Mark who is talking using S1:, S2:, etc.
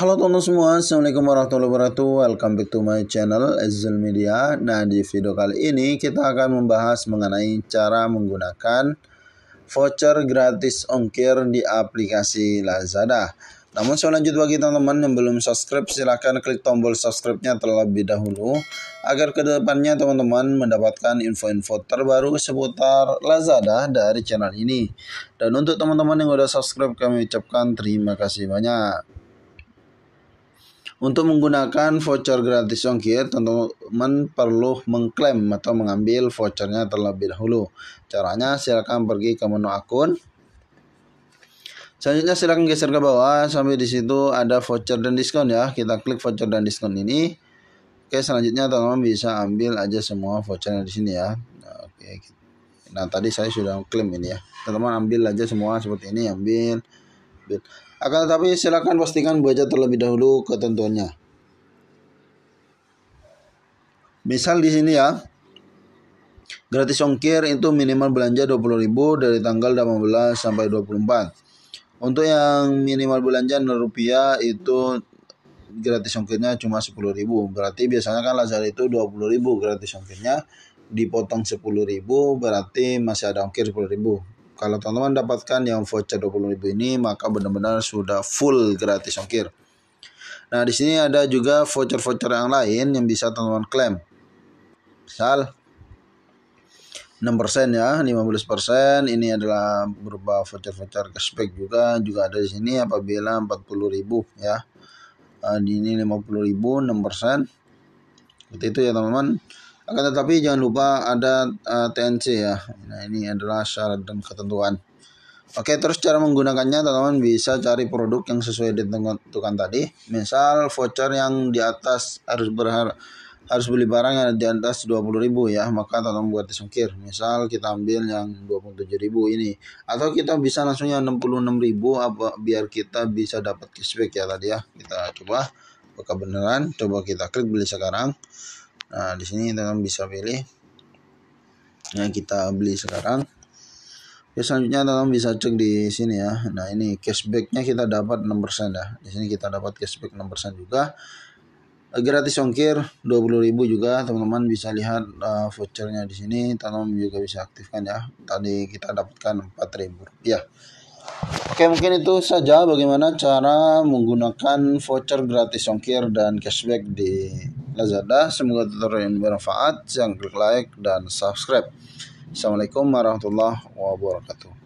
S1: Halo teman-teman semua, Assalamualaikum warahmatullahi wabarakatuh Welcome back to my channel Azul Media Nah di video kali ini kita akan membahas mengenai cara menggunakan voucher gratis ongkir di aplikasi Lazada Namun sebelum bagi teman-teman yang belum subscribe silahkan klik tombol subscribe-nya terlebih dahulu Agar kedepannya teman-teman mendapatkan info-info terbaru seputar Lazada dari channel ini Dan untuk teman-teman yang sudah subscribe kami ucapkan terima kasih banyak untuk menggunakan voucher gratis ongkir, teman-teman perlu mengklaim atau mengambil vouchernya terlebih dahulu. Caranya silakan pergi ke menu akun. Selanjutnya silakan geser ke bawah sampai di situ ada voucher dan diskon ya. Kita klik voucher dan diskon ini. Oke, selanjutnya teman-teman bisa ambil aja semua vouchernya di sini ya. Oke. Gitu. Nah, tadi saya sudah klaim ini ya. Teman-teman ambil aja semua seperti ini, ambil. ambil. Akan tetapi silakan pastikan baca terlebih dahulu ketentuannya. Misal di sini ya, gratis ongkir itu minimal belanja 20.000 dari tanggal 18 sampai 24. Untuk yang minimal belanja rupiah itu gratis ongkirnya cuma 10.000. Berarti biasanya kan Lazada itu 20.000 gratis ongkirnya dipotong 10.000 berarti masih ada ongkir 10.000. Kalau teman-teman dapatkan yang voucher 20.000 ini maka benar-benar sudah full gratis ongkir. Nah, di sini ada juga voucher-voucher yang lain yang bisa teman-teman klaim. Misal 6% ya, 15%. Ini adalah berupa voucher-voucher cashback juga. Juga ada di sini apabila 40.000 ya. Eh, di ini 50.000 6%. Seperti itu ya, teman-teman. Akan tetapi jangan lupa ada uh, eh, TNC ya. Nah, ini adalah syarat dan ketentuan. Oke, terus cara menggunakannya teman-teman bisa cari produk yang sesuai dengan ditentukan tadi. Misal voucher yang di atas harus berhar harus beli barang yang di atas 20.000 ya maka teman buat disungkir misal kita ambil yang 27.000 ini atau kita bisa langsung yang 66.000 apa biar kita bisa dapat cashback ya tadi ya kita coba apakah beneran coba kita klik beli sekarang Nah, di sini teman bisa pilih yang kita beli sekarang. Oke, selanjutnya teman bisa cek di sini ya. Nah, ini cashbacknya kita dapat 6% ya. Di sini kita dapat cashback 6% juga. Gratis ongkir 20.000 juga, teman-teman bisa lihat uh, vouchernya di sini. Teman-teman juga bisa aktifkan ya. Tadi kita dapatkan 4.000 rupiah. Oke, mungkin itu saja bagaimana cara menggunakan voucher gratis ongkir dan cashback di Lazada. Semoga tutorial ini bermanfaat. Jangan klik like dan subscribe. Assalamualaikum warahmatullahi wabarakatuh.